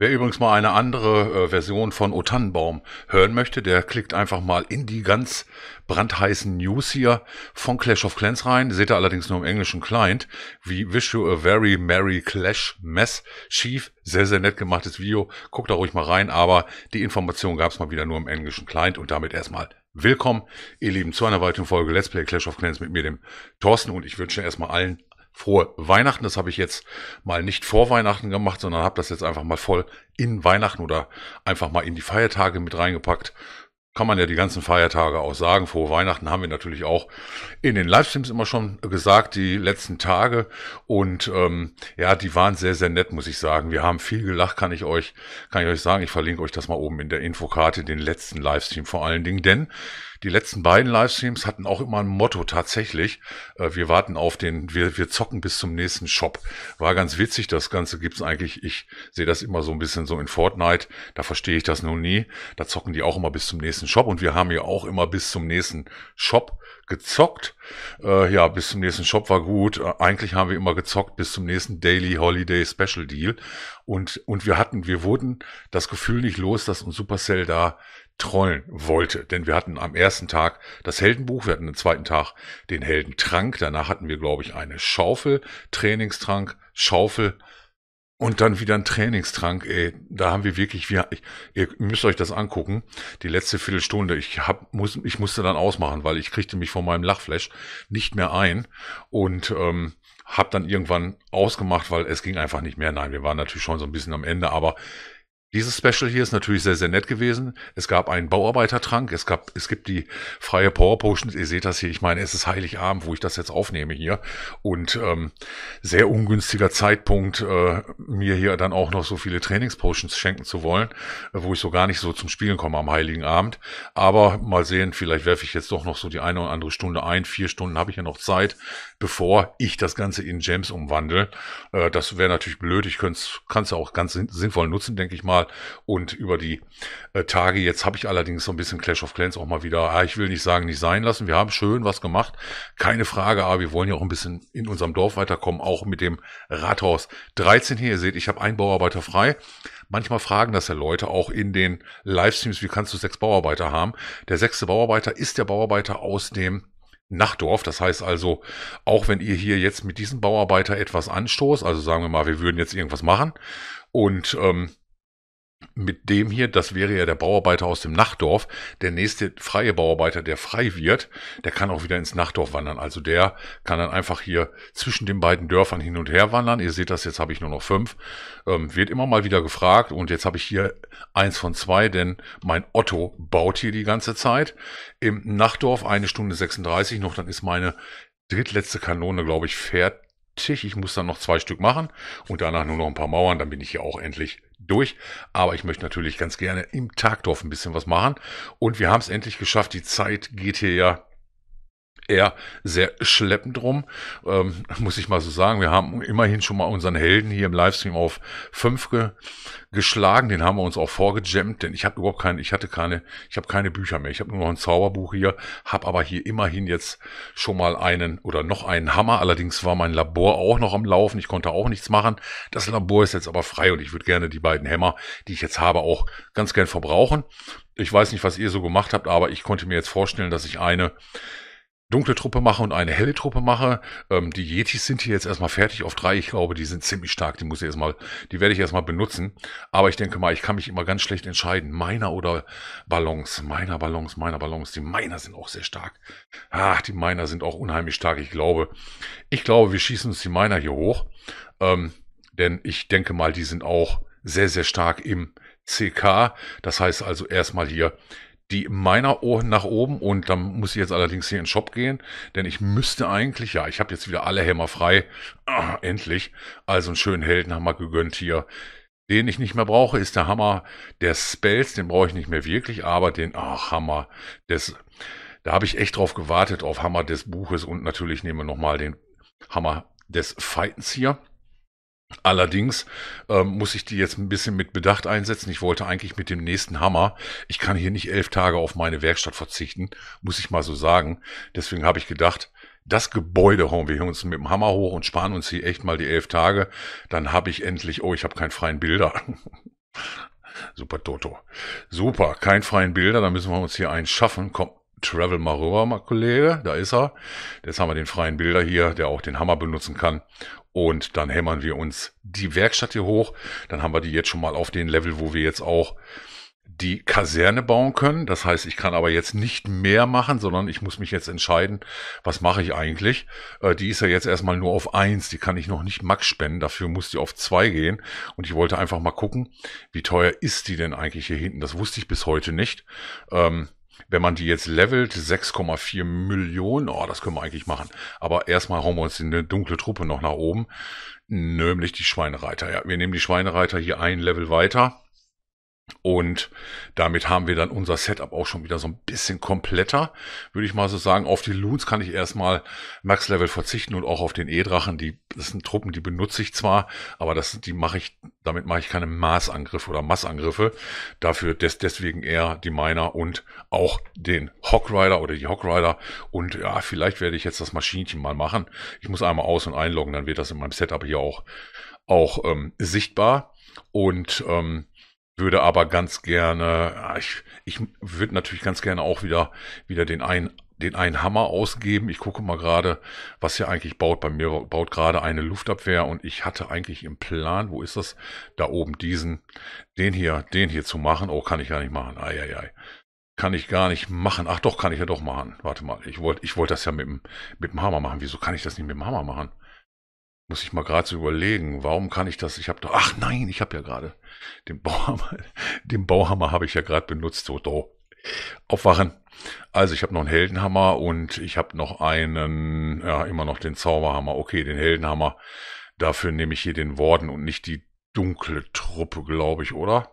Wer übrigens mal eine andere äh, Version von Otannenbaum hören möchte, der klickt einfach mal in die ganz brandheißen News hier von Clash of Clans rein. Seht ihr allerdings nur im englischen Client, wie Wish You a Very Merry Clash Mess Chief. Sehr, sehr nett gemachtes Video. Guckt da ruhig mal rein, aber die Information gab es mal wieder nur im englischen Client und damit erstmal willkommen, ihr Lieben, zu einer weiteren Folge Let's Play Clash of Clans mit mir, dem Thorsten und ich wünsche erstmal allen frohe Weihnachten. Das habe ich jetzt mal nicht vor Weihnachten gemacht, sondern habe das jetzt einfach mal voll in Weihnachten oder einfach mal in die Feiertage mit reingepackt kann man ja die ganzen Feiertage auch sagen. Frohe Weihnachten haben wir natürlich auch in den Livestreams immer schon gesagt, die letzten Tage. Und ähm, ja, die waren sehr, sehr nett, muss ich sagen. Wir haben viel gelacht, kann ich euch, kann ich euch sagen. Ich verlinke euch das mal oben in der Infokarte, den letzten Livestream vor allen Dingen. Denn die letzten beiden Livestreams hatten auch immer ein Motto tatsächlich. Äh, wir warten auf den, wir, wir zocken bis zum nächsten Shop. War ganz witzig, das Ganze gibt es eigentlich, ich sehe das immer so ein bisschen so in Fortnite, da verstehe ich das nun nie. Da zocken die auch immer bis zum nächsten nächsten Shop. Und wir haben ja auch immer bis zum nächsten Shop gezockt. Äh, ja, bis zum nächsten Shop war gut. Äh, eigentlich haben wir immer gezockt bis zum nächsten Daily Holiday Special Deal. Und, und wir hatten, wir wurden das Gefühl nicht los, dass uns Supercell da trollen wollte. Denn wir hatten am ersten Tag das Heldenbuch, wir hatten am zweiten Tag den Heldentrank, danach hatten wir, glaube ich, eine Schaufel, Trainingstrank, Schaufel, und dann wieder ein Trainingstrank, ey. Da haben wir wirklich, wir, ihr müsst euch das angucken. Die letzte Viertelstunde, ich hab, muss, ich musste dann ausmachen, weil ich kriegte mich von meinem Lachflash nicht mehr ein und ähm, hab dann irgendwann ausgemacht, weil es ging einfach nicht mehr. Nein, wir waren natürlich schon so ein bisschen am Ende, aber dieses Special hier ist natürlich sehr, sehr nett gewesen. Es gab einen Bauarbeitertrank, es gab, es gibt die freie Power Potion. Ihr seht das hier, ich meine, es ist Heiligabend, wo ich das jetzt aufnehme hier. Und ähm, sehr ungünstiger Zeitpunkt, äh, mir hier dann auch noch so viele Trainingspotions schenken zu wollen, äh, wo ich so gar nicht so zum Spielen komme am Heiligen Abend. Aber mal sehen, vielleicht werfe ich jetzt doch noch so die eine oder andere Stunde ein. Vier Stunden habe ich ja noch Zeit, bevor ich das Ganze in Gems umwandle. Äh, das wäre natürlich blöd. Ich kann es ja auch ganz sinnvoll nutzen, denke ich mal Mal und über die äh, Tage. Jetzt habe ich allerdings so ein bisschen Clash of Clans auch mal wieder, ah, ich will nicht sagen, nicht sein lassen. Wir haben schön was gemacht, keine Frage, aber wir wollen ja auch ein bisschen in unserem Dorf weiterkommen, auch mit dem Rathaus 13 hier. Ihr seht, ich habe einen Bauarbeiter frei. Manchmal fragen das ja Leute auch in den Livestreams, wie kannst du sechs Bauarbeiter haben? Der sechste Bauarbeiter ist der Bauarbeiter aus dem Nachtdorf. Das heißt also, auch wenn ihr hier jetzt mit diesem Bauarbeiter etwas anstoßt, also sagen wir mal, wir würden jetzt irgendwas machen und ähm, mit dem hier, das wäre ja der Bauarbeiter aus dem Nachtdorf, der nächste freie Bauarbeiter, der frei wird, der kann auch wieder ins Nachtdorf wandern. Also der kann dann einfach hier zwischen den beiden Dörfern hin und her wandern. Ihr seht das, jetzt habe ich nur noch fünf. Ähm, wird immer mal wieder gefragt und jetzt habe ich hier eins von zwei, denn mein Otto baut hier die ganze Zeit. Im Nachtdorf eine Stunde 36 noch, dann ist meine drittletzte Kanone, glaube ich, fertig Tisch. Ich muss dann noch zwei Stück machen und danach nur noch ein paar Mauern. Dann bin ich hier auch endlich durch. Aber ich möchte natürlich ganz gerne im Tagdorf ein bisschen was machen. Und wir haben es endlich geschafft. Die Zeit geht hier ja eher sehr schleppend rum. Ähm, muss ich mal so sagen, wir haben immerhin schon mal unseren Helden hier im Livestream auf 5 ge geschlagen. Den haben wir uns auch vorgejammt, denn ich habe überhaupt keine, ich hatte keine, ich habe keine Bücher mehr. Ich habe nur noch ein Zauberbuch hier, habe aber hier immerhin jetzt schon mal einen oder noch einen Hammer. Allerdings war mein Labor auch noch am Laufen. Ich konnte auch nichts machen. Das Labor ist jetzt aber frei und ich würde gerne die beiden Hämmer, die ich jetzt habe, auch ganz gern verbrauchen. Ich weiß nicht, was ihr so gemacht habt, aber ich konnte mir jetzt vorstellen, dass ich eine dunkle Truppe mache und eine helle Truppe mache. Ähm, die Yetis sind hier jetzt erstmal fertig auf drei. Ich glaube, die sind ziemlich stark. Die muss ich erstmal, die werde ich erstmal benutzen. Aber ich denke mal, ich kann mich immer ganz schlecht entscheiden. Meiner oder Ballons, meiner Ballons, meiner Ballons. Die Miner sind auch sehr stark. Ach, die Miner sind auch unheimlich stark. Ich glaube, ich glaube, wir schießen uns die Miner hier hoch. Ähm, denn ich denke mal, die sind auch sehr, sehr stark im CK. Das heißt also erstmal hier die meiner Ohren nach oben und dann muss ich jetzt allerdings hier in den Shop gehen, denn ich müsste eigentlich, ja, ich habe jetzt wieder alle Hämmer frei, ah, endlich, also einen schönen Heldenhammer gegönnt hier. Den ich nicht mehr brauche, ist der Hammer der Spells, den brauche ich nicht mehr wirklich, aber den, ach, Hammer des, da habe ich echt drauf gewartet, auf Hammer des Buches und natürlich nehme nochmal den Hammer des Fightens hier. Allerdings ähm, muss ich die jetzt ein bisschen mit Bedacht einsetzen. Ich wollte eigentlich mit dem nächsten Hammer, ich kann hier nicht elf Tage auf meine Werkstatt verzichten, muss ich mal so sagen. Deswegen habe ich gedacht, das Gebäude hauen wir hier uns mit dem Hammer hoch und sparen uns hier echt mal die elf Tage. Dann habe ich endlich, oh, ich habe keinen freien Bilder. Super Toto. Super, keinen freien Bilder, dann müssen wir uns hier einen schaffen. Komm, travel mal rüber, mein Kollege, da ist er. Jetzt haben wir den freien Bilder hier, der auch den Hammer benutzen kann und dann hämmern wir uns die Werkstatt hier hoch. Dann haben wir die jetzt schon mal auf den Level, wo wir jetzt auch die Kaserne bauen können. Das heißt, ich kann aber jetzt nicht mehr machen, sondern ich muss mich jetzt entscheiden, was mache ich eigentlich. Äh, die ist ja jetzt erstmal nur auf eins. die kann ich noch nicht max spenden, dafür muss die auf zwei gehen. Und ich wollte einfach mal gucken, wie teuer ist die denn eigentlich hier hinten. Das wusste ich bis heute nicht. Ähm, wenn man die jetzt levelt, 6,4 Millionen, oh, das können wir eigentlich machen. Aber erstmal hauen wir uns in eine dunkle Truppe noch nach oben, nämlich die Schweinereiter. Ja, wir nehmen die Schweinereiter hier ein Level weiter und damit haben wir dann unser Setup auch schon wieder so ein bisschen kompletter, würde ich mal so sagen. Auf die Loons kann ich erstmal Max Level verzichten und auch auf den E-Drachen. Die, das sind Truppen, die benutze ich zwar, aber das, die mache ich, damit mache ich keine Maßangriffe oder Massangriffe. Dafür des, deswegen eher die Miner und auch den Hawk Rider oder die Hawk Rider. Und ja, vielleicht werde ich jetzt das Maschinchen mal machen. Ich muss einmal aus- und einloggen, dann wird das in meinem Setup hier auch, auch ähm, sichtbar. Und ähm, würde aber ganz gerne, ich, ich würde natürlich ganz gerne auch wieder, wieder den einen den einen Hammer ausgeben. Ich gucke mal gerade, was hier eigentlich baut. Bei mir baut gerade eine Luftabwehr und ich hatte eigentlich im Plan, wo ist das? Da oben diesen, den hier, den hier zu machen. Oh, kann ich gar nicht machen. Eieiei. Kann ich gar nicht machen. Ach doch, kann ich ja doch machen. Warte mal, ich wollte ich wollte das ja mit dem, mit dem Hammer machen. Wieso kann ich das nicht mit dem Hammer machen? muss ich mal gerade so überlegen, warum kann ich das? Ich habe doch, ach nein, ich habe ja gerade den Bauhammer, den Bauhammer habe ich ja gerade benutzt. So, doch. aufwachen. Also ich habe noch einen Heldenhammer und ich habe noch einen, ja immer noch den Zauberhammer. Okay, den Heldenhammer. Dafür nehme ich hier den Worden und nicht die dunkle Truppe, glaube ich, oder?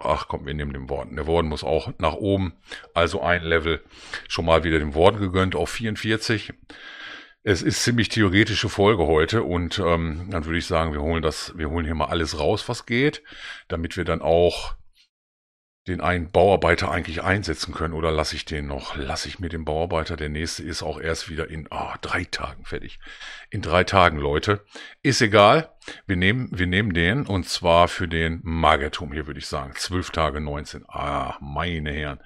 Ach komm, wir nehmen den Worden. Der Worden muss auch nach oben. Also ein Level schon mal wieder den Worden gegönnt auf 44. Es ist ziemlich theoretische Folge heute und ähm, dann würde ich sagen, wir holen das, wir holen hier mal alles raus, was geht, damit wir dann auch den einen Bauarbeiter eigentlich einsetzen können oder lasse ich den noch? Lasse ich mir den Bauarbeiter? Der nächste ist auch erst wieder in ah, drei Tagen fertig. In drei Tagen, Leute. Ist egal. Wir nehmen, wir nehmen den und zwar für den Magertum hier, würde ich sagen. Zwölf Tage 19. Ah, meine Herren.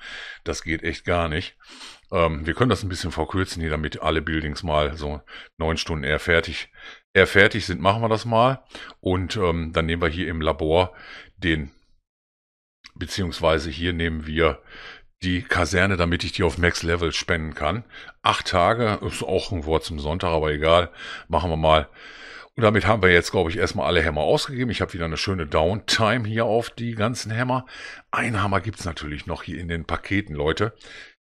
Das geht echt gar nicht. Ähm, wir können das ein bisschen verkürzen hier, damit alle Buildings mal so neun Stunden eher fertig, eher fertig sind. Machen wir das mal. Und ähm, dann nehmen wir hier im Labor den beziehungsweise hier nehmen wir die Kaserne, damit ich die auf Max Level spenden kann. Acht Tage, ist auch ein Wort zum Sonntag, aber egal, machen wir mal. Und damit haben wir jetzt, glaube ich, erstmal alle Hämmer ausgegeben. Ich habe wieder eine schöne Downtime hier auf die ganzen Hämmer. Ein Hammer gibt es natürlich noch hier in den Paketen, Leute.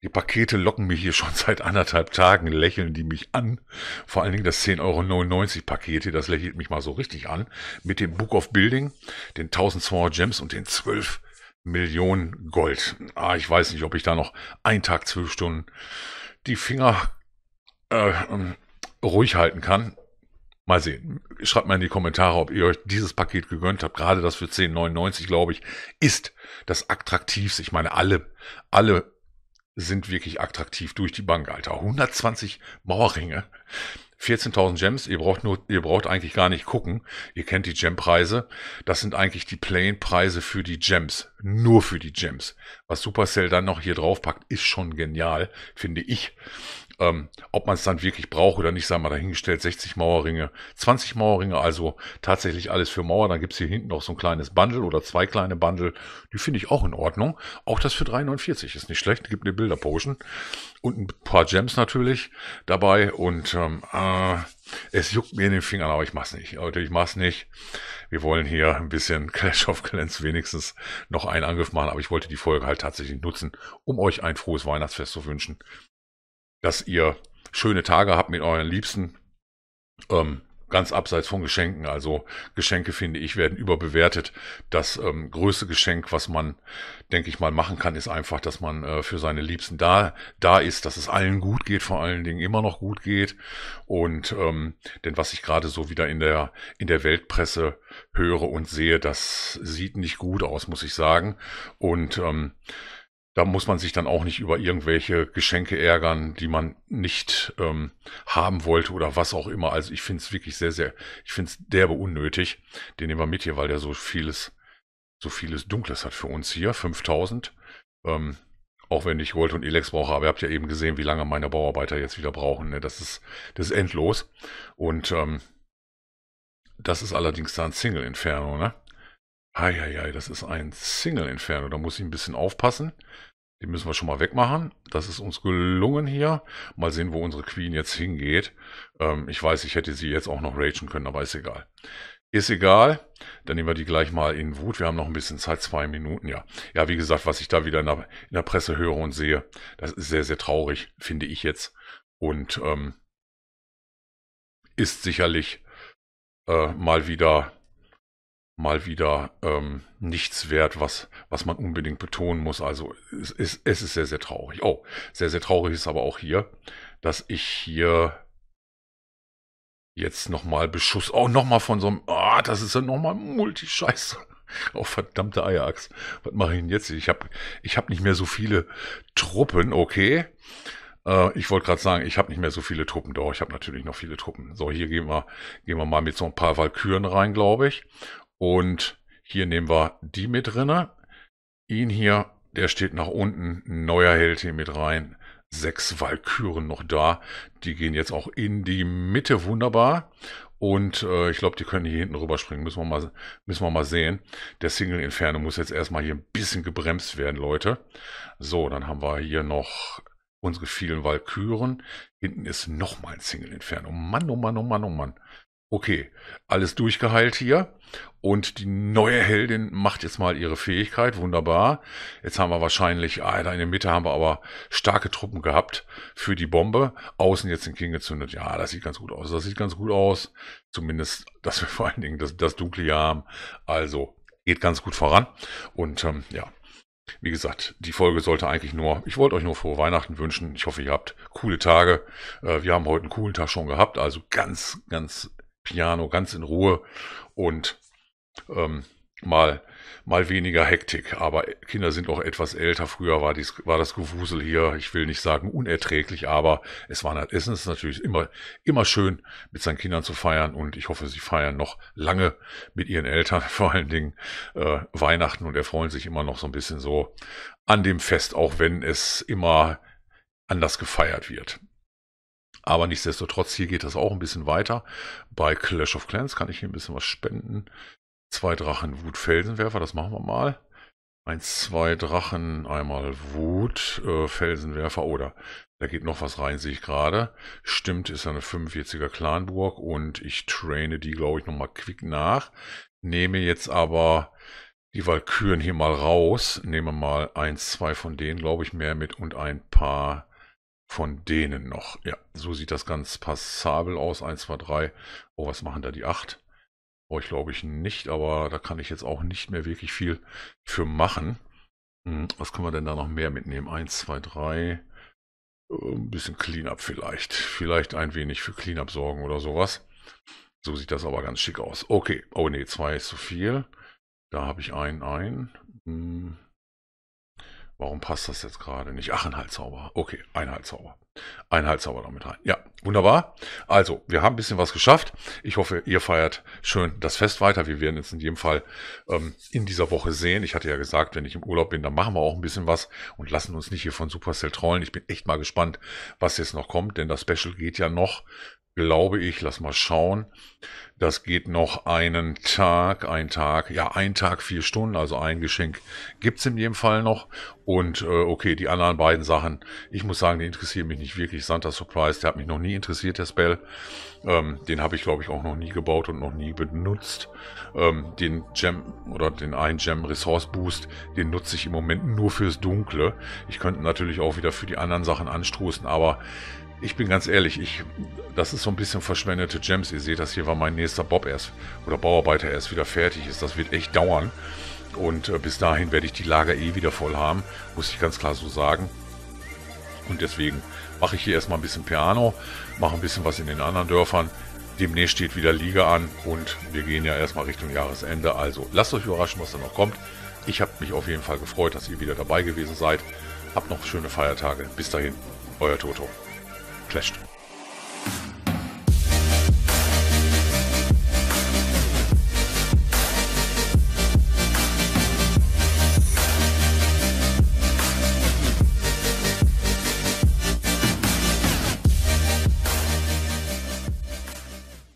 Die Pakete locken mich hier schon seit anderthalb Tagen, lächeln die mich an. Vor allen Dingen das 10,99 Euro Paket hier, das lächelt mich mal so richtig an. Mit dem Book of Building, den 1200 Gems und den 12 Million Gold. Ah, ich weiß nicht, ob ich da noch einen Tag, zwölf Stunden die Finger äh, ähm, ruhig halten kann. Mal sehen. Schreibt mal in die Kommentare, ob ihr euch dieses Paket gegönnt habt. Gerade das für 10,99, glaube ich, ist das attraktivste. Ich meine, alle, alle sind wirklich attraktiv durch die Bank, Alter. 120 Mauerringe, 14.000 Gems. Ihr braucht nur, ihr braucht eigentlich gar nicht gucken. Ihr kennt die Gempreise. Das sind eigentlich die Plain-Preise für die Gems. Nur für die Gems. Was Supercell dann noch hier draufpackt, ist schon genial, finde ich. Ähm, ob man es dann wirklich braucht oder nicht, sei mal dahingestellt. 60 Mauerringe, 20 Mauerringe, also tatsächlich alles für Mauer. Dann gibt es hier hinten noch so ein kleines Bundle oder zwei kleine Bundle. Die finde ich auch in Ordnung. Auch das für 3,49 ist nicht schlecht. Gibt eine Bilderpotion und ein paar Gems natürlich dabei. Und ähm, äh, es juckt mir in den Fingern, aber ich mach's nicht. Leute, ich mach's nicht. Wir wollen hier ein bisschen Clash of Clans wenigstens noch einen Angriff machen, aber ich wollte die Folge halt tatsächlich nutzen, um euch ein frohes Weihnachtsfest zu wünschen dass ihr schöne Tage habt mit euren Liebsten. Ähm, ganz abseits von Geschenken. Also Geschenke, finde ich, werden überbewertet. Das ähm, größte Geschenk, was man, denke ich mal, machen kann, ist einfach, dass man äh, für seine Liebsten da, da ist, dass es allen gut geht, vor allen Dingen immer noch gut geht. Und ähm, denn was ich gerade so wieder in der, in der Weltpresse höre und sehe, das sieht nicht gut aus, muss ich sagen. Und ähm, da muss man sich dann auch nicht über irgendwelche Geschenke ärgern, die man nicht ähm, haben wollte oder was auch immer. Also ich finde es wirklich sehr, sehr, ich finde es derbe unnötig. Den nehmen wir mit hier, weil der so vieles, so vieles Dunkles hat für uns hier. 5000. Ähm, auch wenn ich Gold und Elex brauche, aber ihr habt ja eben gesehen, wie lange meine Bauarbeiter jetzt wieder brauchen. Ne? Das ist, das ist endlos. Und ähm, das ist allerdings dann Single-Inferno, ne? Eieiei, das ist ein Single-Inferno. Da muss ich ein bisschen aufpassen. Den müssen wir schon mal wegmachen. Das ist uns gelungen hier. Mal sehen, wo unsere Queen jetzt hingeht. Ähm, ich weiß, ich hätte sie jetzt auch noch ragen können, aber ist egal. Ist egal. Dann nehmen wir die gleich mal in Wut. Wir haben noch ein bisschen Zeit, zwei Minuten, ja. Ja, wie gesagt, was ich da wieder in der, in der Presse höre und sehe, das ist sehr, sehr traurig, finde ich jetzt. Und ähm, ist sicherlich äh, mal wieder mal wieder ähm, nichts wert, was, was man unbedingt betonen muss. Also es, es, es ist sehr, sehr traurig. Oh, sehr, sehr traurig ist aber auch hier, dass ich hier jetzt nochmal Beschuss, auch oh, nochmal von so einem, ah, oh, das ist ja nochmal Multischeiße. oh, verdammte Eierachs. Was mache ich denn jetzt? Ich habe ich hab nicht mehr so viele Truppen, okay. Äh, ich wollte gerade sagen, ich habe nicht mehr so viele Truppen. Doch, ich habe natürlich noch viele Truppen. So, hier gehen wir, gehen wir mal mit so ein paar Valkyren rein, glaube ich. Und hier nehmen wir die mit drin. Ihn hier, der steht nach unten. Neuer Held hier mit rein. Sechs Walküren noch da. Die gehen jetzt auch in die Mitte. Wunderbar. Und äh, ich glaube, die können hier hinten rüberspringen. Müssen wir, mal, müssen wir mal sehen. Der Single Inferno muss jetzt erstmal hier ein bisschen gebremst werden, Leute. So, dann haben wir hier noch unsere vielen Walküren. Hinten ist nochmal ein Single Inferno. Mann, oh Mann, oh Mann, oh Mann okay, alles durchgeheilt hier. Und die neue Heldin macht jetzt mal ihre Fähigkeit. Wunderbar. Jetzt haben wir wahrscheinlich, ah, da in der Mitte haben wir aber starke Truppen gehabt für die Bombe. Außen jetzt den King gezündet. Ja, das sieht ganz gut aus. Das sieht ganz gut aus. Zumindest, dass wir vor allen Dingen das, das dunkle Jahr haben. Also, geht ganz gut voran. Und ähm, ja, wie gesagt, die Folge sollte eigentlich nur, ich wollte euch nur frohe Weihnachten wünschen. Ich hoffe, ihr habt coole Tage. Äh, wir haben heute einen coolen Tag schon gehabt, also ganz, ganz Piano ganz in Ruhe und ähm, mal, mal weniger Hektik. Aber Kinder sind auch etwas älter. Früher war, dies, war das Gewusel hier, ich will nicht sagen unerträglich, aber es war Essen ist natürlich immer, immer schön, mit seinen Kindern zu feiern und ich hoffe, sie feiern noch lange mit ihren Eltern, vor allen Dingen äh, Weihnachten und erfreuen sich immer noch so ein bisschen so an dem Fest, auch wenn es immer anders gefeiert wird. Aber nichtsdestotrotz, hier geht das auch ein bisschen weiter. Bei Clash of Clans kann ich hier ein bisschen was spenden. Zwei Drachen Wut Felsenwerfer, das machen wir mal. Eins, zwei Drachen, einmal Wut, äh, Felsenwerfer oder oh, da geht noch was rein, sehe ich gerade. Stimmt, ist eine 45er Clanburg und ich traine die, glaube ich, nochmal quick nach. Nehme jetzt aber die Walküren hier mal raus. Nehme mal eins, zwei von denen, glaube ich, mehr mit und ein paar von denen noch. Ja, so sieht das ganz passabel aus. 1, 2, 3. Oh, was machen da die 8? Oh, ich glaube ich nicht, aber da kann ich jetzt auch nicht mehr wirklich viel für machen. Hm, was können wir denn da noch mehr mitnehmen? 1, 2, 3. Ein bisschen Cleanup vielleicht. Vielleicht ein wenig für Cleanup sorgen oder sowas. So sieht das aber ganz schick aus. Okay. Oh ne, 2 ist zu viel. Da habe ich einen ein. Hm. Warum passt das jetzt gerade nicht? Ach, ein Halssauber. Okay, ein Halssauber. Ein Halssauber damit rein. Ja, wunderbar. Also, wir haben ein bisschen was geschafft. Ich hoffe, ihr feiert schön das Fest weiter. Wir werden jetzt in jedem Fall ähm, in dieser Woche sehen. Ich hatte ja gesagt, wenn ich im Urlaub bin, dann machen wir auch ein bisschen was und lassen uns nicht hier von Supercell trollen. Ich bin echt mal gespannt, was jetzt noch kommt, denn das Special geht ja noch glaube ich, lass mal schauen. Das geht noch einen Tag, ein Tag, ja, ein Tag, vier Stunden, also ein Geschenk gibt's in jedem Fall noch. Und äh, okay, die anderen beiden Sachen, ich muss sagen, die interessieren mich nicht wirklich. Santa Surprise, der hat mich noch nie interessiert, der Spell. Ähm, den habe ich, glaube ich, auch noch nie gebaut und noch nie benutzt. Ähm, den Gem oder den einen Gem Resource Boost, den nutze ich im Moment nur fürs Dunkle. Ich könnte natürlich auch wieder für die anderen Sachen anstoßen, aber ich bin ganz ehrlich, ich, das ist so ein bisschen verschwendete Gems. Ihr seht das hier, war mein nächster Bob erst oder Bauarbeiter erst wieder fertig ist. Das wird echt dauern. Und äh, bis dahin werde ich die Lager eh wieder voll haben, muss ich ganz klar so sagen. Und deswegen mache ich hier erstmal ein bisschen Piano, mache ein bisschen was in den anderen Dörfern. Demnächst steht wieder Liga an und wir gehen ja erstmal Richtung Jahresende. Also lasst euch überraschen, was da noch kommt. Ich habe mich auf jeden Fall gefreut, dass ihr wieder dabei gewesen seid. Habt noch schöne Feiertage. Bis dahin, euer Toto gequetscht.